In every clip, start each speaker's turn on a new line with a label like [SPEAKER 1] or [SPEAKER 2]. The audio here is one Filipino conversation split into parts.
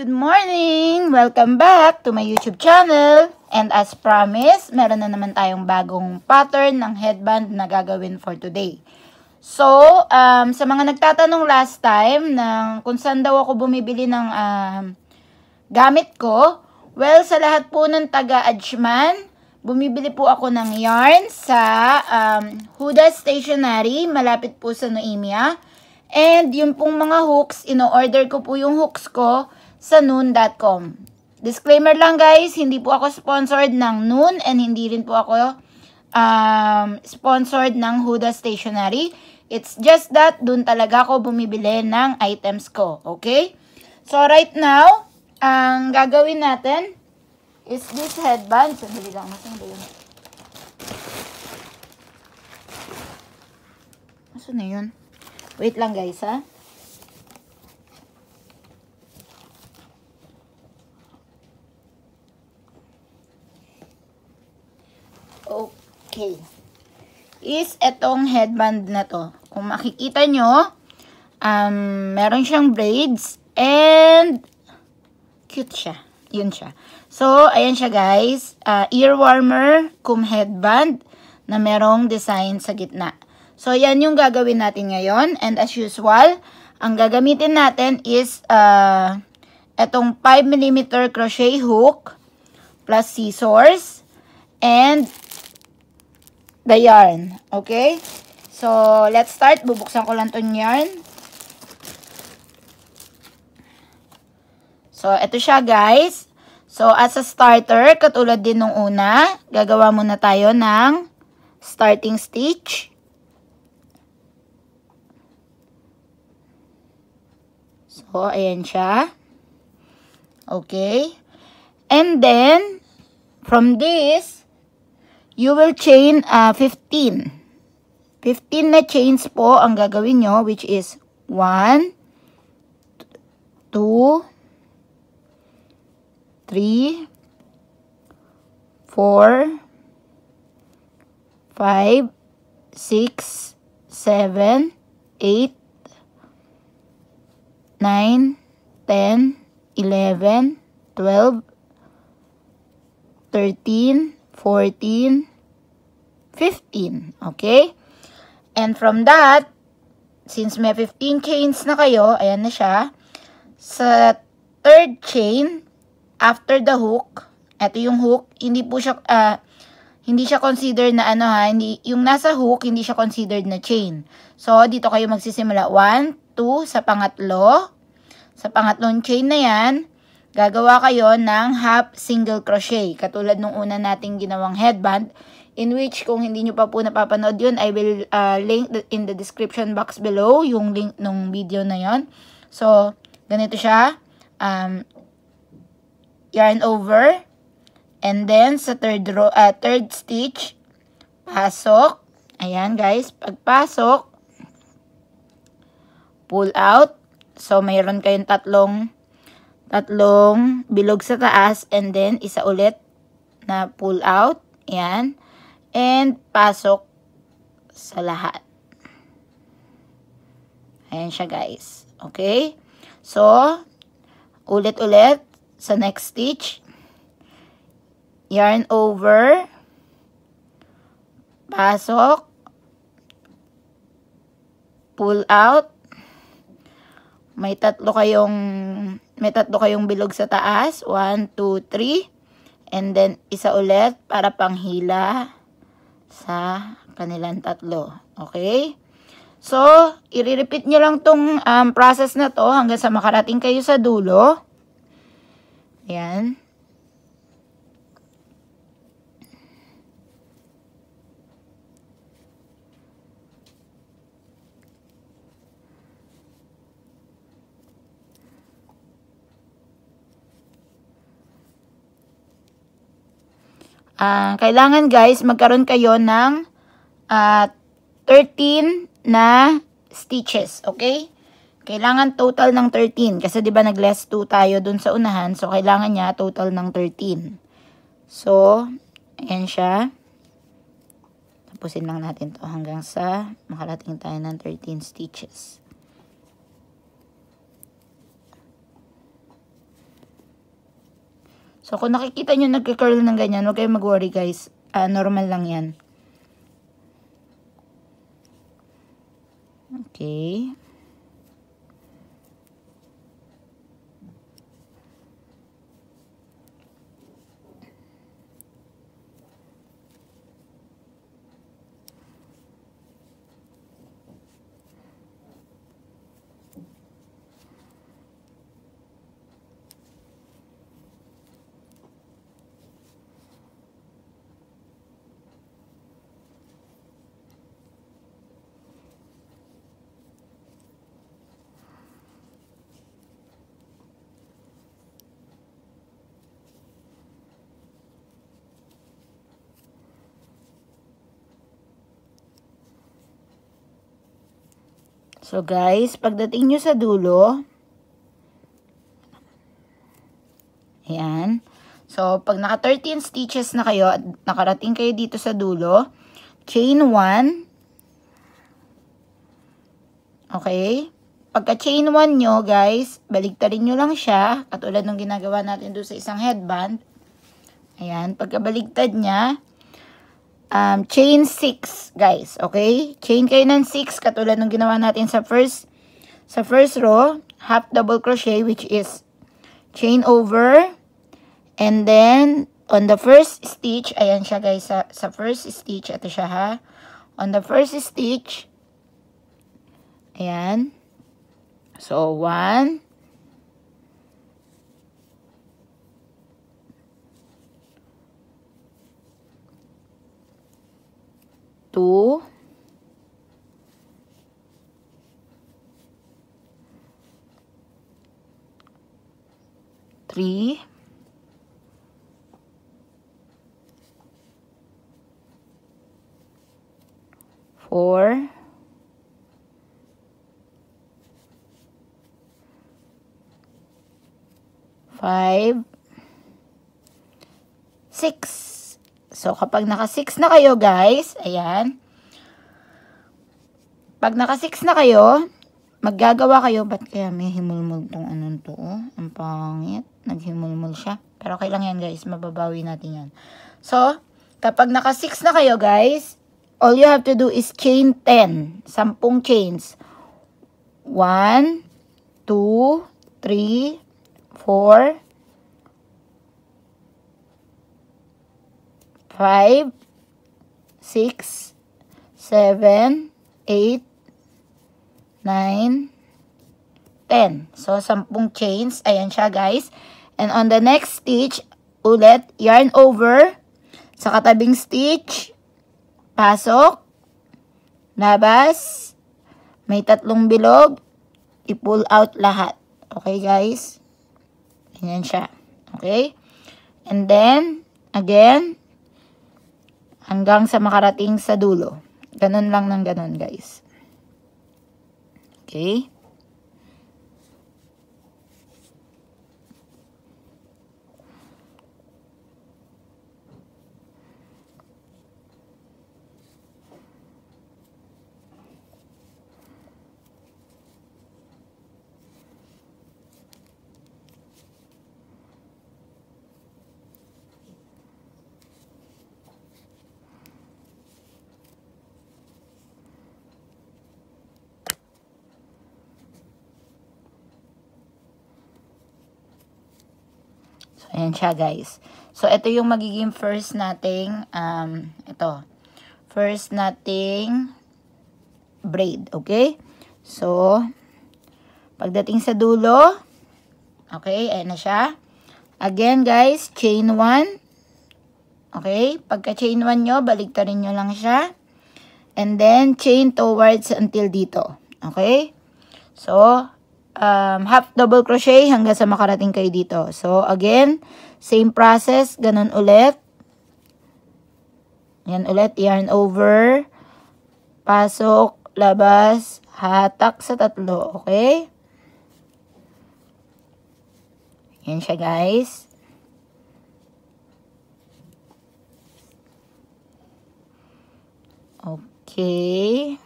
[SPEAKER 1] Good morning! Welcome back to my YouTube channel. And as promised, meron na naman tayong bagong pattern ng headband na gagawin for today. So, um, sa mga nagtatanong last time ng kung saan daw ako bumibili ng um, gamit ko, well, sa lahat po ng taga-Ajman, bumibili po ako ng yarn sa um, Huda Stationery, malapit po sa Noemia. And yung pong mga hooks, ino-order ko po yung hooks ko sa noon.com. Disclaimer lang guys, hindi po ako sponsored ng Noon and hindi rin po ako um, sponsored ng Huda Stationery. It's just that dun talaga ako bumibili ng items ko. Okay? So right now, ang gagawin natin is this headband. Sandali lang, nasan ba yun? Nasaan na yun? Wait lang guys ha. Okay. Is etong headband na to. Kung makikita nyo, um, meron siyang braids and cute siya. Yun siya. So, ayan siya guys. Uh, ear warmer kum headband na merong design sa gitna. So, yan yung gagawin natin ngayon. And as usual, ang gagamitin natin is uh, etong 5mm crochet hook plus scissors and the yarn. Okay? So, let's start. Bubuksan ko lang itong yarn. So, ito siya guys. So, as a starter, katulad din nung una, gagawa muna tayo ng starting stitch. So, ayan siya. Okay. And then, from this, you will chain uh, 15. 15 na chains po ang gagawin nyo, which is 1, 2, 3, 4, 5, 6, 7, 8, 9, 10, 11, 12, 13, 14, 15. Okay? And from that, since may 15 chains na kayo, ayan na siya. Sa third chain, after the hook, ito yung hook, hindi po siya, uh, hindi siya considered na ano ha, hindi, yung nasa hook, hindi siya considered na chain. So, dito kayo magsisimula. 1, 2, sa pangatlo. Sa pangatlong chain na yan, gagawa kayo ng half single crochet. Katulad nung una nating ginawang headband, in which kung hindi nyo pa po napapanood yun, I will uh, link in the description box below yung link nung video na yon. So, ganito siya. Um, yarn over. And then, sa third, row, uh, third stitch, pasok. Ayan, guys. Pagpasok, pull out. So, mayroon kayong tatlong tatlong bilog sa taas, and then isa ulit na pull out, yan, and pasok sa lahat. Ayan siya guys, okay? So, ulit-ulit sa next stitch, yarn over, pasok, pull out, may tatlo kayong may tatlo kayong bilog sa taas. 1, 2, 3. And then, isa ulit para panghila sa kanilang tatlo. Okay? So, i-repeat nyo lang tong um, process na to hanggang sa makarating kayo sa dulo. Ayan. Uh, kailangan guys, magkaroon kayo ng uh, ah, 13 na stitches, okay? Kailangan total ng 13 kasi 'di ba nag-less 2 tayo dun sa unahan, so kailangan niya total ng 13. So, ayan siya. Tapusin lang natin 'to hanggang sa makarating tayo ng 13 stitches. So, kung nakikita nyo nagka-curl ng ganyan, huwag kayong mag-worry guys. Uh, normal lang yan. Okay. So guys, pagdating nyo sa dulo, ayan. So pag naka 13 stitches na kayo at nakarating kayo dito sa dulo, chain 1, okay, pagka chain 1 nyo guys, baligtarin nyo lang siya, katulad nung ginagawa natin doon sa isang headband, ayan, pagka baligtad niya, um, chain 6 guys, okay? Chain kayo ng 6 katulad ng ginawa natin sa first sa first row, half double crochet which is chain over and then on the first stitch, ayan siya guys sa, sa first stitch, ito siya ha. On the first stitch, ayan. So 1 2 3 4 5 6 So, kapag naka-6 na kayo, guys, ayan. Pag naka-6 na kayo, maggagawa kayo. Ba't kaya may himulmul tong anong to? Oh? Ang pangit. Naghimulmul siya. Pero okay lang yan, guys. Mababawi natin yan. So, kapag naka-6 na kayo, guys, all you have to do is chain 10. 10 chains. 1, 2, 3, 4, 5, 6, 7, 8, 9, 10. So, 10 chains. Ayan siya, guys. And on the next stitch, ulit, yarn over. Sa katabing stitch, pasok, labas, may tatlong bilog, i-pull out lahat. Okay, guys? Ayan siya. Okay? And then, again, hanggang sa makarating sa dulo. Ganun lang ng ganun guys. Okay? natin siya, guys. So, ito yung magiging first nating, um, ito, first nating braid, okay? So, pagdating sa dulo, okay, ayan na siya. Again, guys, chain 1. Okay, pagka chain 1 nyo, baligtarin nyo lang siya. And then, chain towards until dito. Okay? So, um, half double crochet hanggang sa makarating kayo dito. So, again, same process, ganun ulit. Yan ulit, yarn over, pasok, labas, hatak sa tatlo, okay? Yan siya, guys. Okay.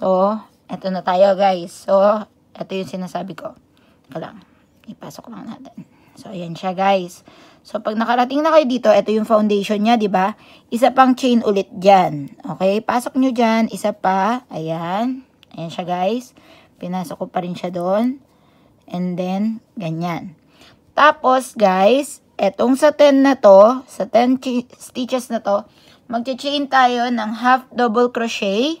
[SPEAKER 1] So, eto na tayo guys. So, eto yung sinasabi ko. Teka lang. Ipasok lang natin. So, ayan siya guys. So, pag nakarating na kayo dito, eto yung foundation niya, di ba? Isa pang chain ulit dyan. Okay? Pasok nyo dyan. Isa pa. Ayan. Ayan siya guys. Pinasok ko pa rin siya doon. And then, ganyan. Tapos, guys, etong sa 10 na to, sa 10 stitches na to, magche-chain tayo ng half double crochet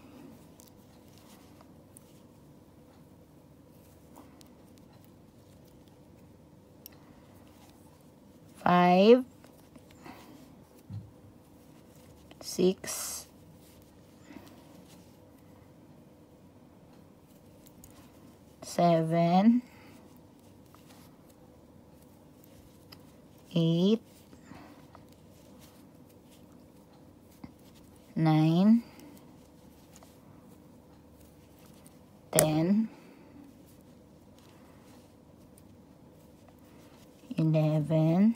[SPEAKER 1] five, six, seven, eight, nine, ten, eleven.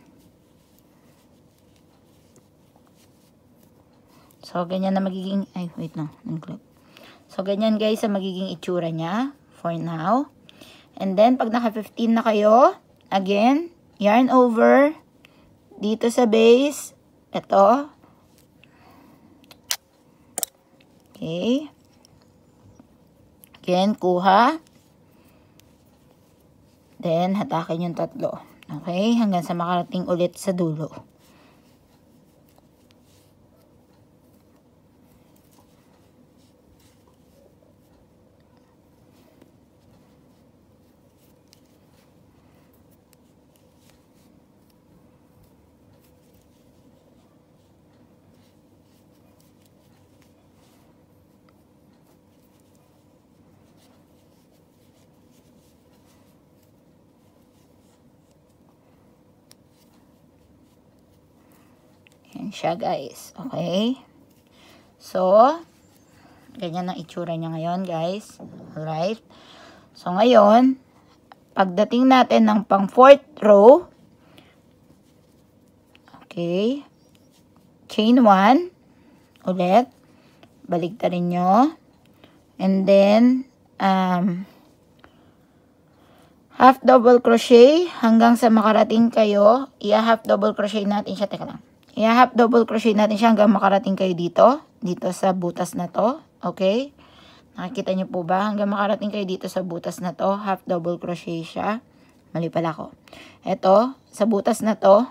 [SPEAKER 1] So, ganyan na magiging, ay, wait lang, unclip. So, ganyan guys ang magiging itsura niya for now. And then, pag naka 15 na kayo, again, yarn over, dito sa base, ito. Okay. Again, kuha. Then, hatakin yung tatlo. Okay, hanggang sa makarating ulit sa dulo. siya guys. Okay? So, ganyan ang itsura niya ngayon guys. Alright? So, ngayon, pagdating natin ng pang fourth row, okay, chain 1, ulit, baligta rin nyo, and then, um, half double crochet hanggang sa makarating kayo, i half double crochet natin siya, teka lang, i-half double crochet natin siya hanggang makarating kayo dito, dito sa butas na to, okay? Nakikita niyo po ba? Hanggang makarating kayo dito sa butas na to, half double crochet siya. Mali pala ako. Ito, sa butas na to,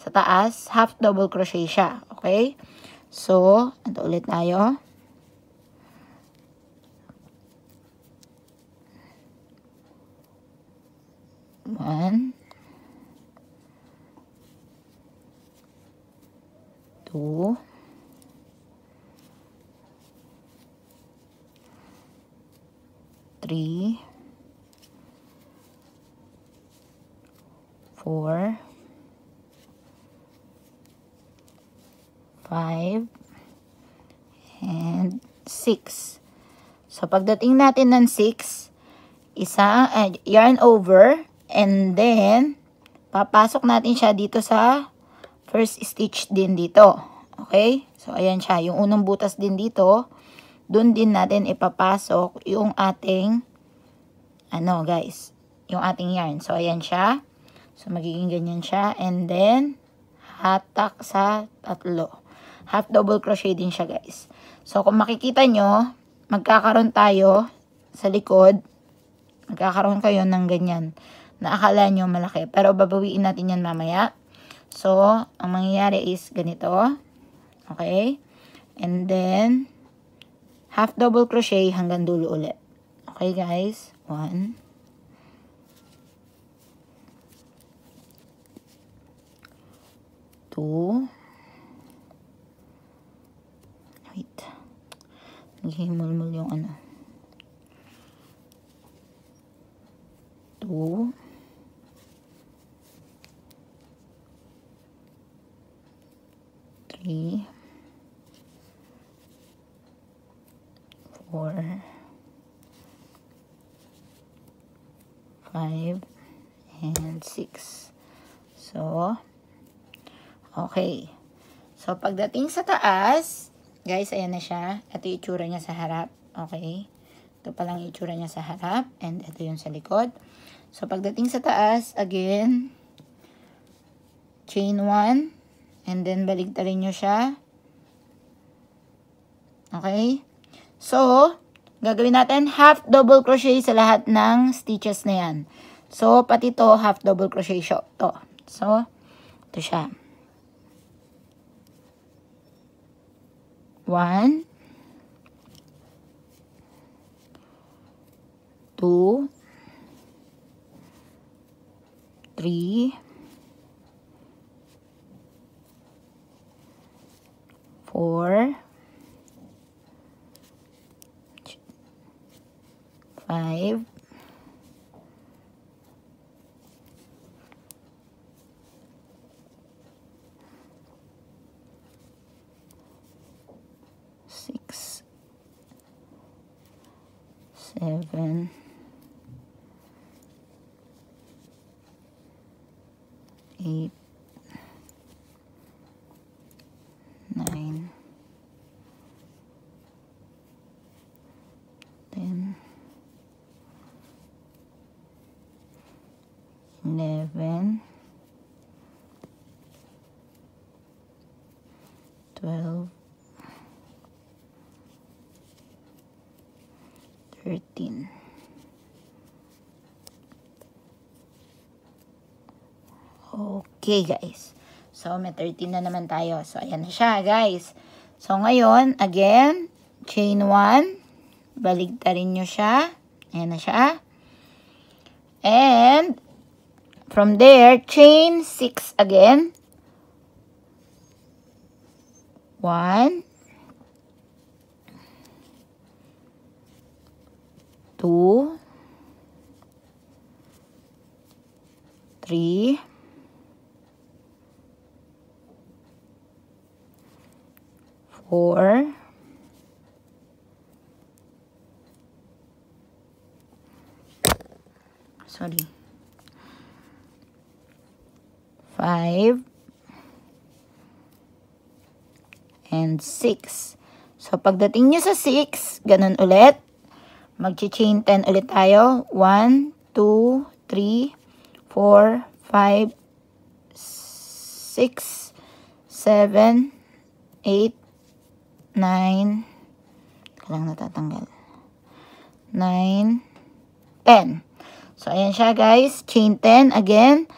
[SPEAKER 1] sa taas, half double crochet siya, okay? So, ito ulit tayo. One, two, 3 4 5 and 6 So, pagdating natin ng 6 isa uh, yarn over, and then, papasok natin siya dito sa first stitch din dito. Okay? So, ayan siya. Yung unang butas din dito, dun din natin ipapasok yung ating, ano guys, yung ating yarn. So, ayan siya. So, magiging ganyan siya. And then, hatak sa tatlo. Half double crochet din siya guys. So, kung makikita nyo, magkakaroon tayo sa likod, magkakaroon kayo ng ganyan na akala nyo malaki. Pero babawiin natin yan mamaya. So, ang mangyayari is ganito. Okay? And then, half double crochet hanggang dulo ulit. Okay, guys? One. Two. Wait. Naghihimulmul yung ano. Two. three, four, five, and six. So, okay. So, pagdating sa taas, guys, ayan na siya. Ito yung itsura niya sa harap. Okay. Ito palang itsura niya sa harap. And ito yung sa likod. So, pagdating sa taas, again, chain 1, And then, baligtarin nyo siya. Okay? So, gagawin natin half double crochet sa lahat ng stitches na yan. So, pati to half double crochet siya. To. So, ito siya. One. Two. Three. four, five, six, seven, eight, 11 12 13 Okay guys. So may 13 na naman tayo. So ayan na siya guys. So ngayon, again, chain 1. Baligtarin niyo siya. Ayan na siya. And From there, chain 6 again. One, two, three, four. sorry 5, and 6. So, pagdating nyo sa 6, ganun ulit. Mag-chain 10 ulit tayo. 1, 2, 3, 4, 5, 6, 7, 8, 9, lang natatanggal. 9, 10. So, ayan siya guys. Chain 10 again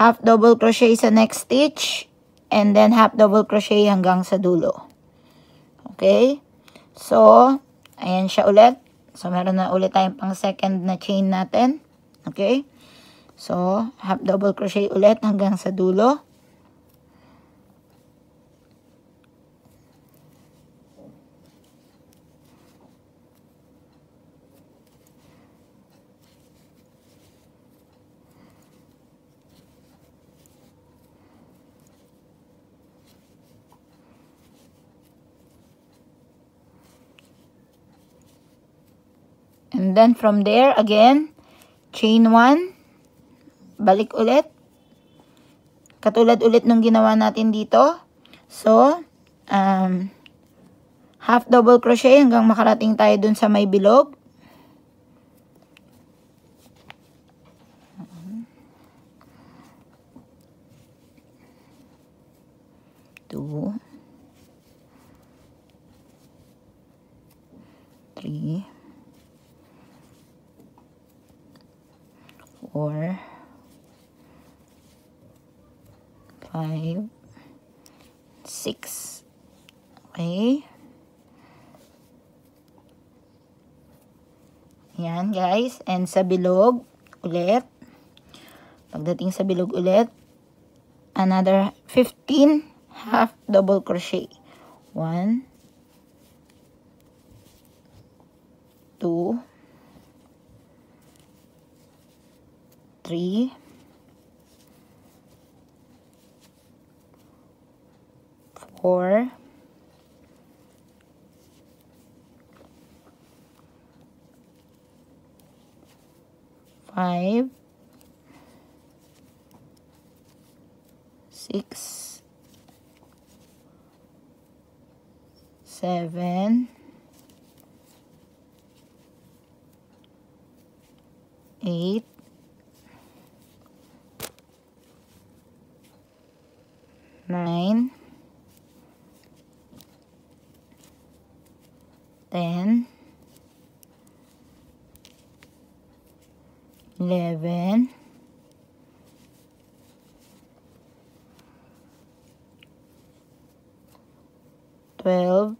[SPEAKER 1] half double crochet sa next stitch and then half double crochet hanggang sa dulo. Okay? So, ayan siya ulit. So, meron na ulit tayong pang second na chain natin. Okay? So, half double crochet ulit hanggang sa dulo. And then from there, again, chain 1, balik ulit. Katulad ulit nung ginawa natin dito. So, um, half double crochet hanggang makarating tayo dun sa may bilog. Two. Three. four, five, six. Okay. Ayan, guys. And sa bilog, ulit. Pagdating sa bilog ulit, another 15 half double crochet. 1, 2, 3 4 5 6 7 8 9, 10, 11, 12,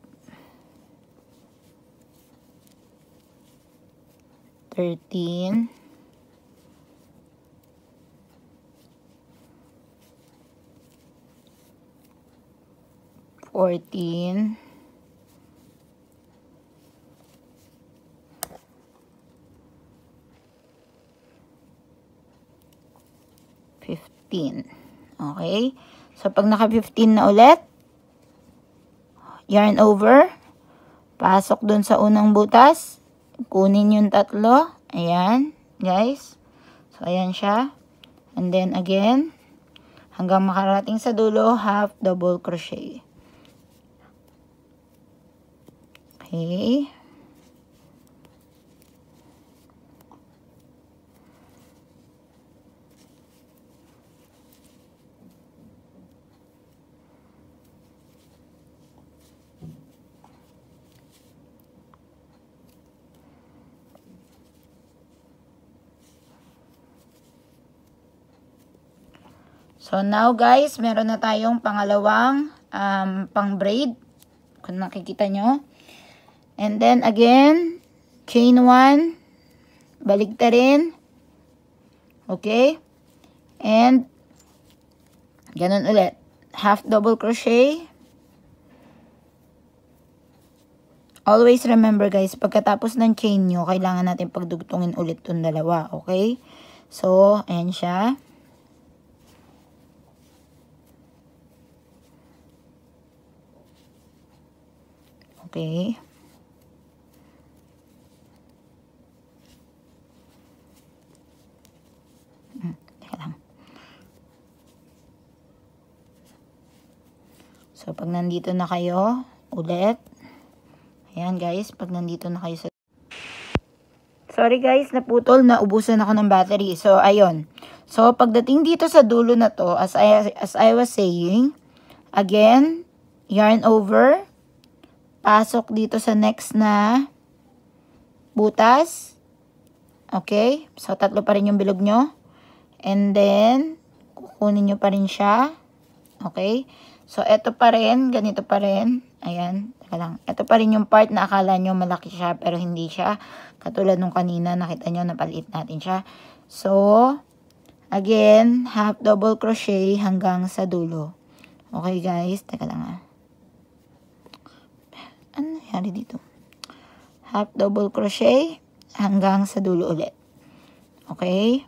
[SPEAKER 1] 13, 14 15. Okay? So, pag naka-15 na ulit, yarn over, pasok dun sa unang butas, kunin yung tatlo. Ayan, guys. So, ayan siya. And then, again, hanggang makarating sa dulo, half double crochet. Okay. So now guys, meron na tayong pangalawang um, pang braid. Kung nakikita nyo. And then again, chain 1, baligta rin. Okay? And, ganun ulit. Half double crochet. Always remember guys, pagkatapos ng chain nyo, kailangan natin pagdugtungin ulit itong dalawa. Okay? So, ayan siya. Okay. So, pag nandito na kayo, ulit. Ayan guys, pag nandito na kayo sa... Sorry guys, naputol, naubusan ako ng battery. So, ayun. So, pagdating dito sa dulo na to, as I, as I was saying, again, yarn over, pasok dito sa next na butas. Okay? So, tatlo pa rin yung bilog nyo. And then, kukunin nyo pa rin siya. Okay? So, eto pa rin. Ganito pa rin. Ayan. Taka lang. Ito pa rin yung part na akala nyo malaki siya pero hindi siya. Katulad nung kanina, nakita nyo, napaliit natin siya. So, again, half double crochet hanggang sa dulo. Okay, guys. Taka lang ah. Ano nangyari dito? Half double crochet hanggang sa dulo ulit. Okay?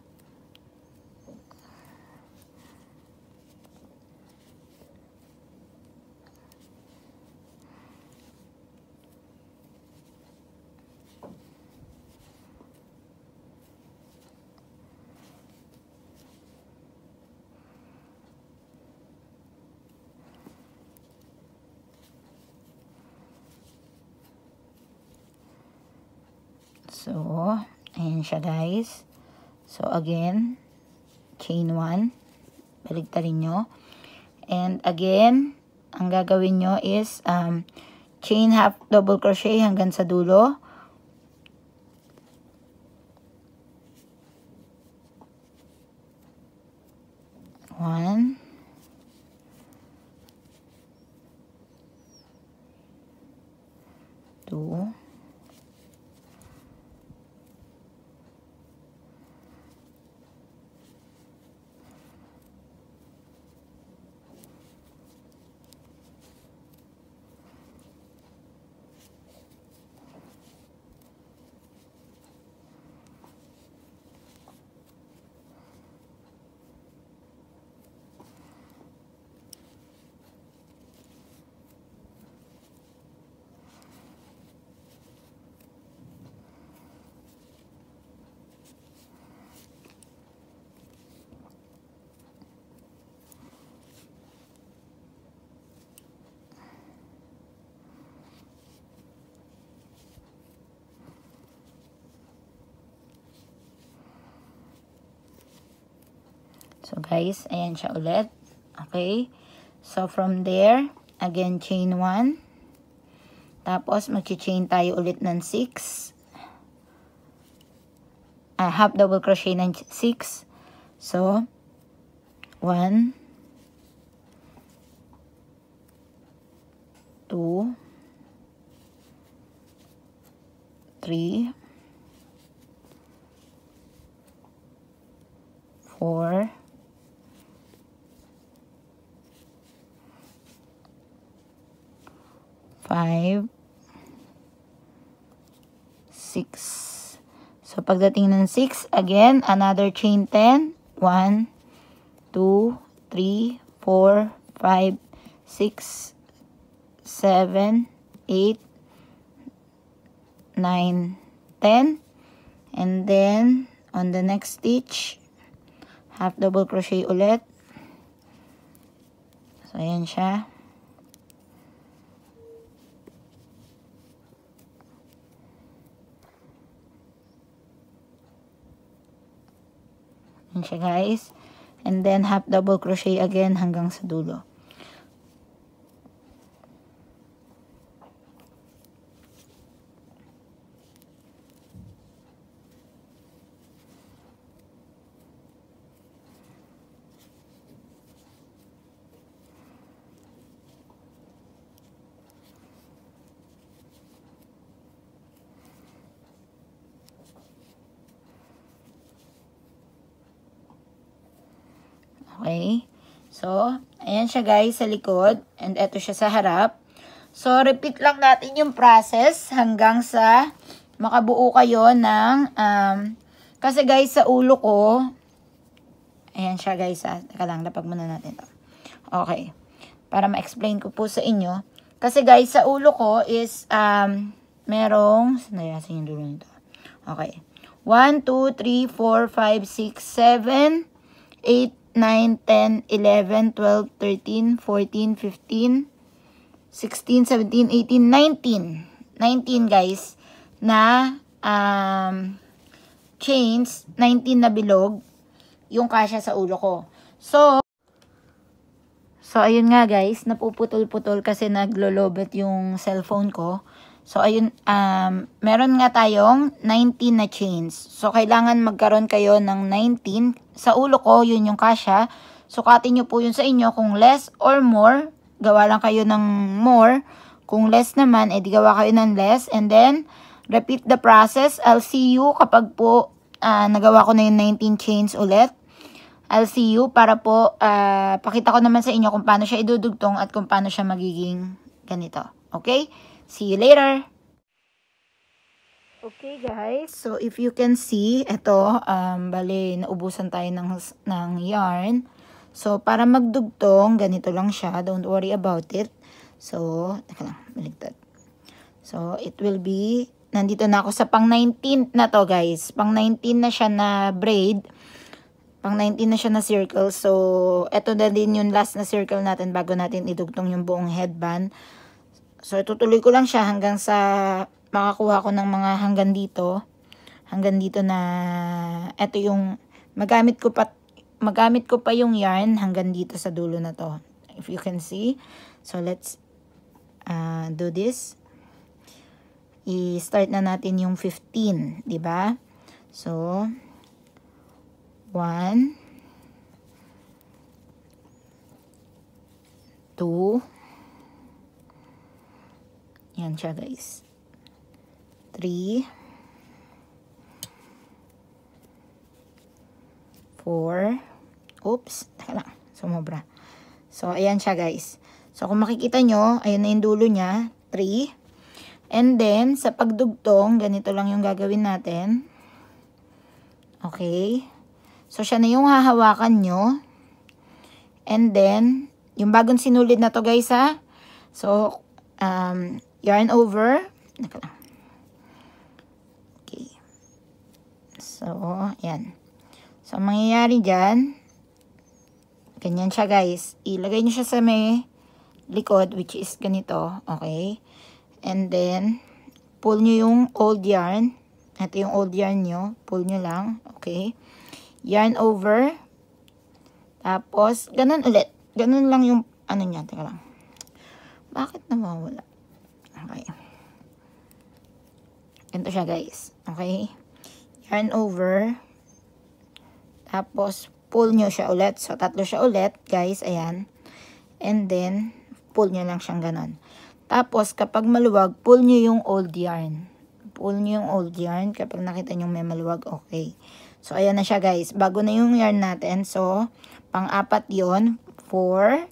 [SPEAKER 1] So, ayan siya guys. So, again, chain 1. Baligtarin nyo. And again, ang gagawin nyo is um, chain half double crochet hanggang sa dulo. So, guys, ayan siya ulit. Okay? So, from there, again, chain 1. Tapos, mag-chain tayo ulit ng 6. Uh, ah, half double crochet ng 6. So, 1, 2, 3, 4, 5, 6. So, pagdating ng 6, again, another chain 10. 1, 2, 3, 4, 5, 6, 7, 8, 9, 10. And then, on the next stitch, half double crochet ulit. So, ayan siya. siya guys. And then half double crochet again hanggang sa dulo. siya guys sa likod and eto siya sa harap. So, repeat lang natin yung process hanggang sa makabuo kayo ng, um, kasi guys, sa ulo ko, ayan siya guys ha, ah. teka lang, lapag muna natin to. Okay, para ma-explain ko po sa inyo. Kasi guys, sa ulo ko is, um, merong, sanayasin yung dulo nito. Okay, 1, 2, 3, 4, 5, 6, 7, 8, 9, 10, 11, 12, 13, 14, 15, 16, 17, 18, 19. 19 guys na um, chains, 19 na bilog yung kasya sa ulo ko. So, so ayun nga guys, napuputol-putol kasi naglolobet yung cellphone ko. So, ayun, um, meron nga tayong 19 na chains. So, kailangan magkaroon kayo ng 19. Sa ulo ko, yun yung kasha. Sukatin nyo po yun sa inyo. Kung less or more, gawa lang kayo ng more. Kung less naman, edi eh, gawa kayo ng less. And then, repeat the process. I'll see you kapag po uh, nagawa ko na yung 19 chains ulit. I'll see you para po uh, pakita ko naman sa inyo kung paano siya idudugtong at kung paano siya magiging ganito. Okay? See you later! Okay guys, so if you can see, ito, um, bali, naubusan tayo ng, ng yarn. So, para magdugtong, ganito lang siya. Don't worry about it. So, teka lang, maligtad. So, it will be, nandito na ako sa pang 19 na to guys. Pang 19 na siya na braid. Pang 19 na siya na circle. So, ito na din yung last na circle natin bago natin idugtong yung buong headband. So, itutuloy ko lang siya hanggang sa makakuha ko ng mga hanggang dito. Hanggang dito na ito yung magamit ko pa magamit ko pa yung yarn hanggang dito sa dulo na to. If you can see. So, let's uh, do this. I-start na natin yung 15, di ba? So, 1 2 Ayan siya guys. 3 4 Oops, taka lang. Sumobra. So, ayan siya guys. So, kung makikita nyo, ayun na yung dulo niya. 3 And then, sa pagdugtong, ganito lang yung gagawin natin. Okay. So, siya na yung hahawakan nyo. And then, yung bagong sinulid na to guys ha. So, um, yarn over. Okay. So, yan. So, ang mangyayari dyan, ganyan siya guys. Ilagay niyo siya sa may likod, which is ganito. Okay. And then, pull niyo yung old yarn. Ito yung old yarn nyo. Pull nyo lang. Okay. Yarn over. Tapos, ganun ulit. Ganun lang yung ano niya. Teka lang. Bakit nawawala? Okay. Ganito siya guys. Okay. Yarn over. Tapos, pull nyo siya ulit. So, tatlo siya ulit guys. Ayan. And then, pull nyo lang siyang ganon. Tapos, kapag maluwag, pull nyo yung old yarn. Pull nyo yung old yarn. Kapag nakita nyo may maluwag, okay. So, ayan na siya guys. Bago na yung yarn natin. So, pang-apat yon 4,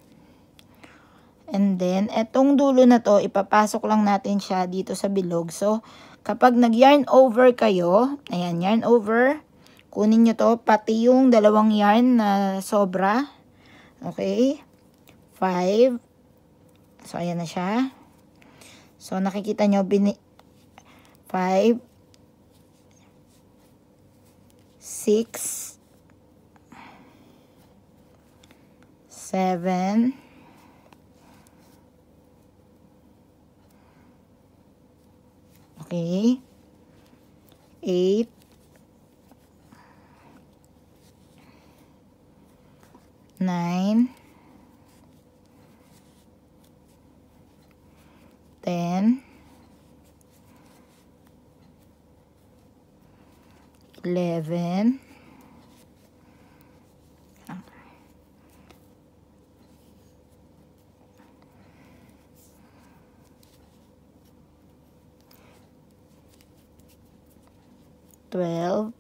[SPEAKER 1] And then, etong dulo na to, ipapasok lang natin siya dito sa bilog. So, kapag nag-yarn over kayo, ayan, yarn over, kunin nyo to, pati yung dalawang yarn na sobra. Okay? 5. So, ayan na siya. So, nakikita nyo, bini 5, 6, 7, malaki. 8 9 10 11 12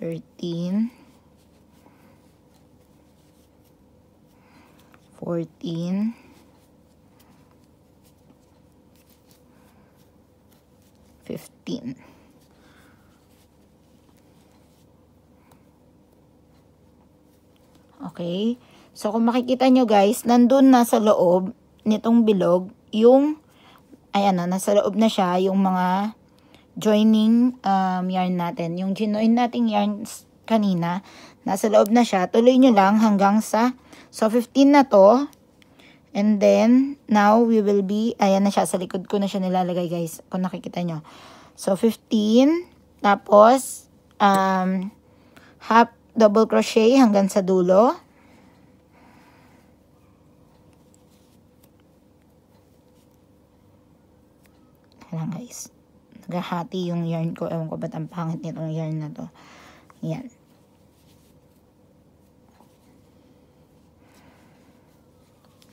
[SPEAKER 1] 13 14 15 Okay? So, kung makikita nyo guys, nandun na sa loob nitong bilog yung, ayan na, nasa loob na siya, yung mga joining um, yarn natin. Yung ginoin nating yarns kanina, nasa loob na siya. Tuloy nyo lang hanggang sa, so 15 na to, And then, now we will be, ayan na siya, sa likod ko na siya nilalagay guys, kung nakikita nyo. So, 15, tapos, um, half double crochet hanggang sa dulo. Ayan guys. Nagahati yung yarn ko. Ewan ko ba't ang pangit nitong yarn na to. Ayan.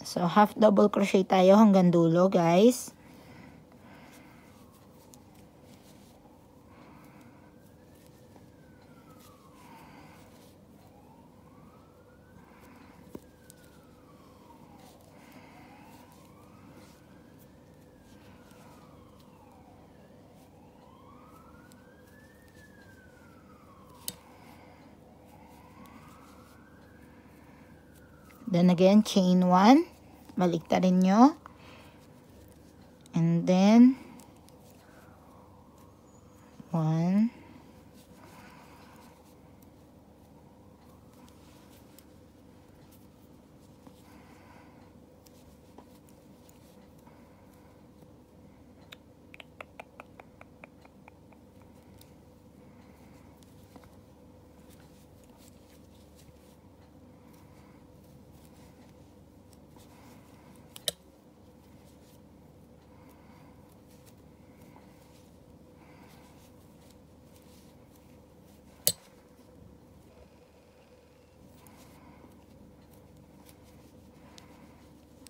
[SPEAKER 1] So, half double crochet tayo hanggang dulo guys. Then again, chain 1. Balikta rin nyo. And then, 1,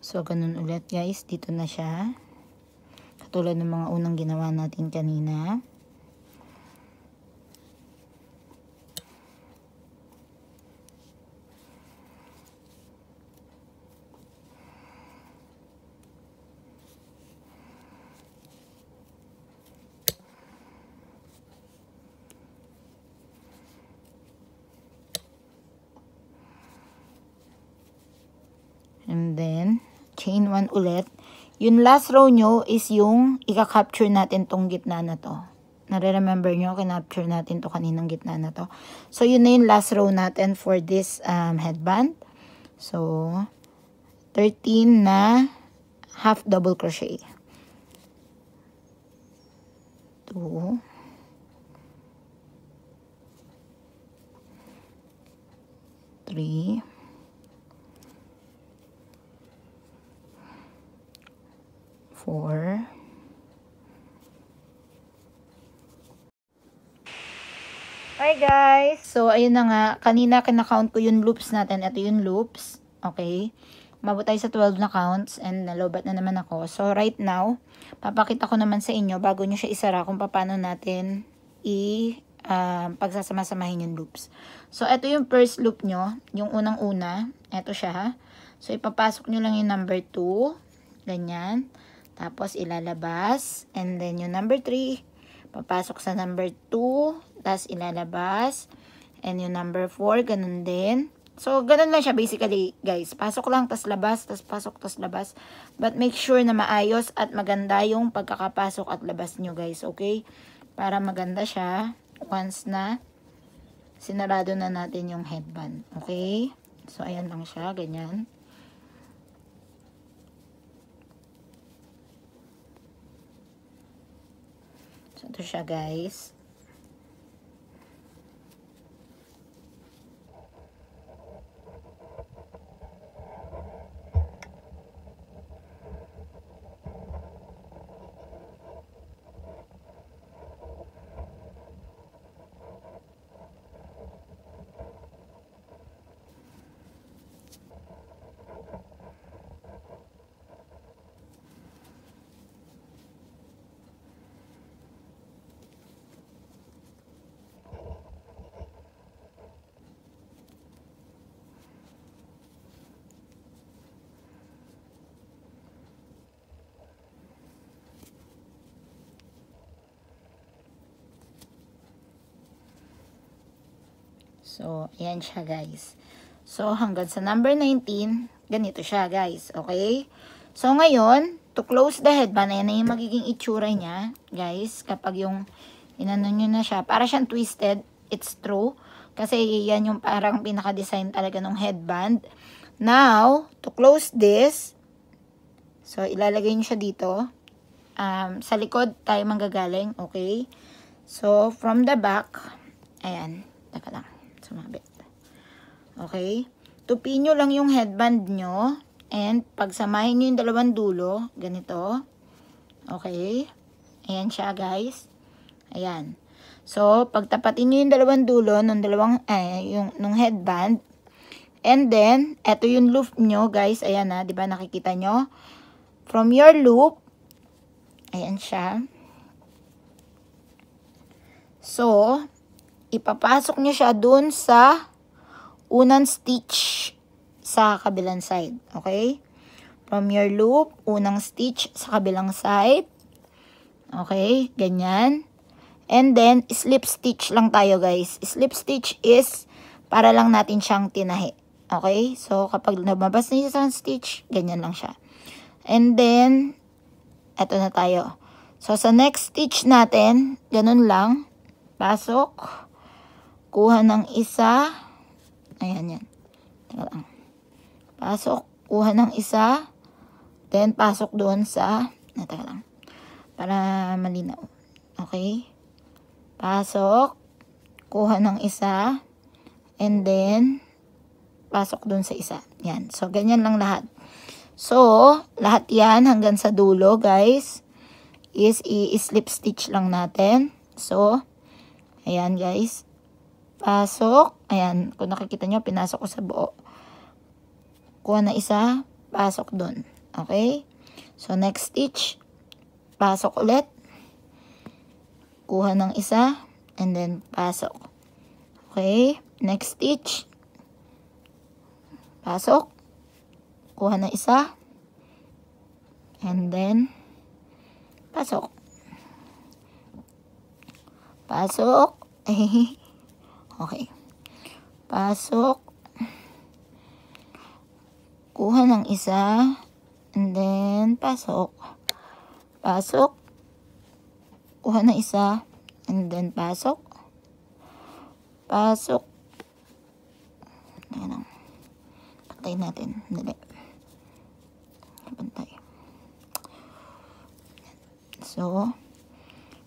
[SPEAKER 1] So, ganun ulit guys. Dito na siya. Katulad ng mga unang ginawa natin kanina. ulit, yung last row nyo is yung ika-capture natin tong gitna na to. Nare-remember nyo, kina-capture natin to kaninang gitna na to. So, yun na yung last row natin for this um, headband. So, 13 na half double crochet. 2 3 four, Hi guys! So, ayun na nga. Kanina kinakount ko yung loops natin. Ito yung loops. Okay? Mabot tayo sa 12 na counts and nalobat na naman ako. So, right now, papakita ko naman sa inyo bago nyo siya isara kung paano natin i uh, pagsasama-samahin yung loops. So, ito yung first loop nyo. Yung unang-una. Ito siya. ha? So, ipapasok nyo lang yung number 2. Ganyan. Tapos, ilalabas. And then, yung number 3, papasok sa number 2, tapos ilalabas. And yung number 4, ganun din. So, ganun lang siya basically, guys. Pasok lang, tapos labas, tapos pasok, tapos labas. But make sure na maayos at maganda yung pagkakapasok at labas nyo, guys. Okay? Para maganda siya once na sinarado na natin yung headband. Okay? So, ayan lang siya. Ganyan. So, ito siya guys. Yan siya, guys. So, hanggang sa number 19, ganito siya, guys. Okay? So, ngayon, to close the headband, ayan na yung magiging itsura niya, guys. Kapag yung inano nyo na siya, para siyang twisted, it's true. Kasi yan yung parang pinaka-design talaga ng headband. Now, to close this, so ilalagay nyo siya dito. Um, sa likod tayo manggagaling, okay? So, from the back, ayan, taka lang sumabit. Okay? Tupiin nyo lang yung headband nyo. And pagsamahin nyo yung dalawang dulo, ganito. Okay? Ayan siya, guys. Ayan. So, pagtapatin nyo yung dalawang dulo ng dalawang, eh, yung, nung headband. And then, eto yung loop nyo, guys. Ayan na, ah. di ba nakikita nyo? From your loop, ayan siya. So, Ipapasok nyo siya dun sa unang stitch sa kabilang side. Okay? From your loop, unang stitch sa kabilang side. Okay? Ganyan. And then, slip stitch lang tayo guys. Slip stitch is para lang natin siyang tinahi. Okay? So, kapag nababas na isang stitch, ganyan lang siya. And then, eto na tayo. So, sa next stitch natin, ganun lang. Pasok kuha ng isa, ayan yan, teka lang, pasok, kuha ng isa, then pasok doon sa, na ah, lang, para malinaw, okay, pasok, kuha ng isa, and then, pasok doon sa isa, yan, so ganyan lang lahat, so, lahat yan hanggang sa dulo guys, is i-slip stitch lang natin, so, ayan guys, pasok, ayan, kung nakikita nyo, pinasok ko sa buo. Kuha na isa, pasok dun. Okay? So, next stitch, pasok ulit. Kuha ng isa, and then pasok. Okay? Next stitch, pasok. Kuha ng isa, and then pasok. Pasok. Okay. Pasok. Kuha ng isa. And then, pasok. Pasok. Kuha ng isa. And then, pasok. Pasok. Ayan lang. Patay natin. Dali. Pantay. So,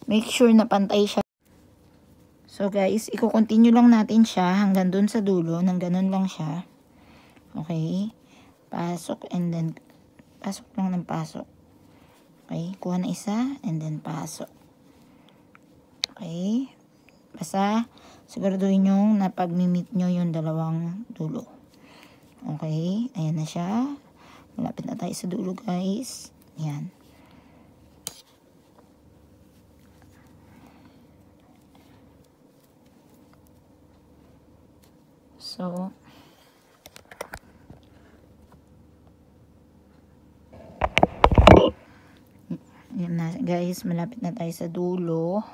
[SPEAKER 1] make sure na pantay siya. So guys, i-continue lang natin siya hanggang dun sa dulo, nang ganun lang siya. Okay? Pasok and then pasok lang ng pasok. Okay? Kuha na isa and then pasok. Okay? Basta siguraduhin niyo na napag-meet niyo yung dalawang dulo. Okay? Ayun na siya. Malapit na tayo sa dulo guys. Ayan. So, yan na guys, malapit na tayo sa dulo.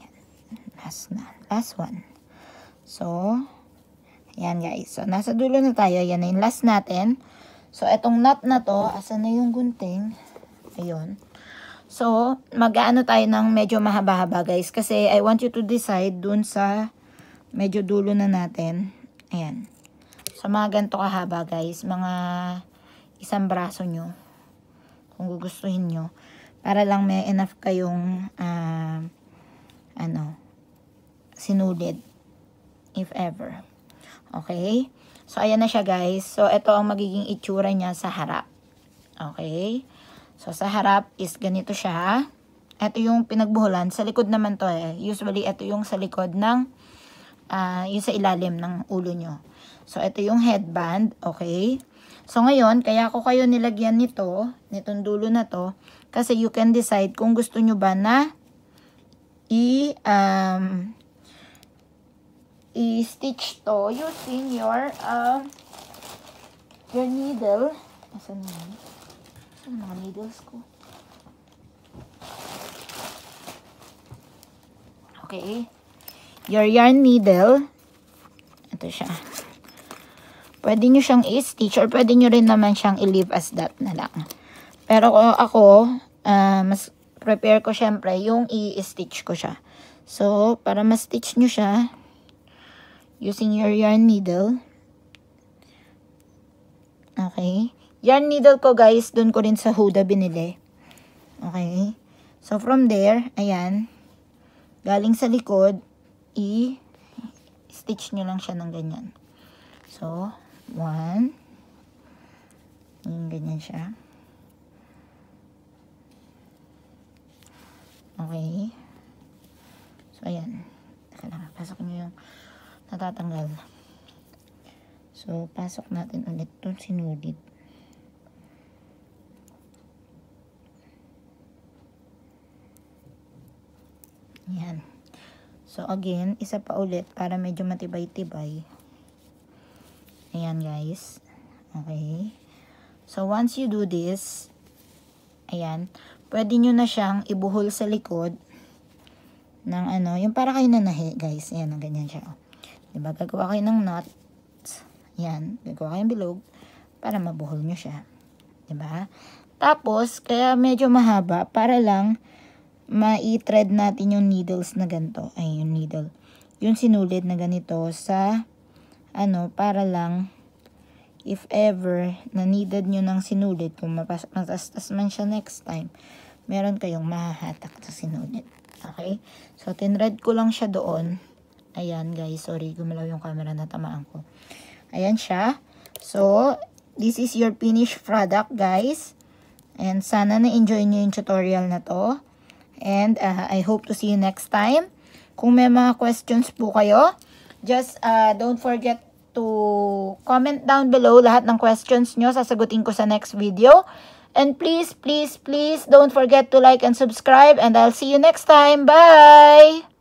[SPEAKER 1] Yan, last na, last one. So, yan guys. So, nasa dulo na tayo. Yan na yung last natin. So, itong knot na to, asa na yung gunting? Ayun. So, mag-ano tayo ng medyo mahaba-haba guys. Kasi I want you to decide dun sa medyo dulo na natin. Ayan. So, mga ganito kahaba guys. Mga isang braso nyo. Kung gugustuhin nyo. Para lang may enough kayong uh, ano, sinulid. If ever. Okay? So, ayan na siya guys. So, ito ang magiging itsura niya sa harap. Okay? So, sa harap is ganito siya. Ito yung pinagbuhulan. Sa likod naman to eh. Usually, ito yung sa likod ng, uh, yung sa ilalim ng ulo nyo. So, ito yung headband. Okay. So, ngayon, kaya ko kayo nilagyan nito, nitong dulo na to, kasi you can decide kung gusto nyo ba na i, um, i-stitch to using your, um, uh, your needle. Asan na yun? Ang mga needles ko. Okay. Your yarn needle. Ito siya. Pwede nyo siyang i-stitch or pwede nyo rin naman siyang i-leave as that na lang. Pero ako, uh, mas prepare ko syempre yung i-stitch ko siya. So, para ma-stitch nyo siya, using your yarn needle. Okay. Yarn needle ko guys, dun ko din sa Huda binili. Okay. So from there, ayan. Galing sa likod, i stitch nyo lang siya ng ganyan. So, one. Yung ganyan siya. Okay. So, ayan. Teka lang, pasok nyo yung natatanggal. So, pasok natin ulit to sinulid. Yan. So, again, isa pa ulit para medyo matibay-tibay. Ayan, guys. Okay. So, once you do this, ayan, pwede nyo na siyang ibuhol sa likod ng ano, yung para kayo nanahi, guys. Ayan, ganyan siya. Oh. Diba, gagawa kayo ng knot. Ayan, gagawa kayo ng bilog para mabuhol nyo siya. Diba? Tapos, kaya medyo mahaba para lang mai-thread natin yung needles na ganito. Ay, yung needle. Yung sinulid na ganito sa, ano, para lang, if ever, na needed nyo ng sinulid, kung matastas man siya next time, meron kayong mahahatak sa sinulid. Okay? So, tinred ko lang siya doon. Ayan, guys. Sorry, gumalaw yung camera. Natamaan ko. Ayan siya. So, this is your finished product, guys. And sana na-enjoy nyo yung tutorial na to. And uh, I hope to see you next time. Kung may mga questions po kayo, just uh, don't forget to comment down below lahat ng questions nyo. Sasagutin ko sa next video. And please, please, please don't forget to like and subscribe. And I'll see you next time. Bye!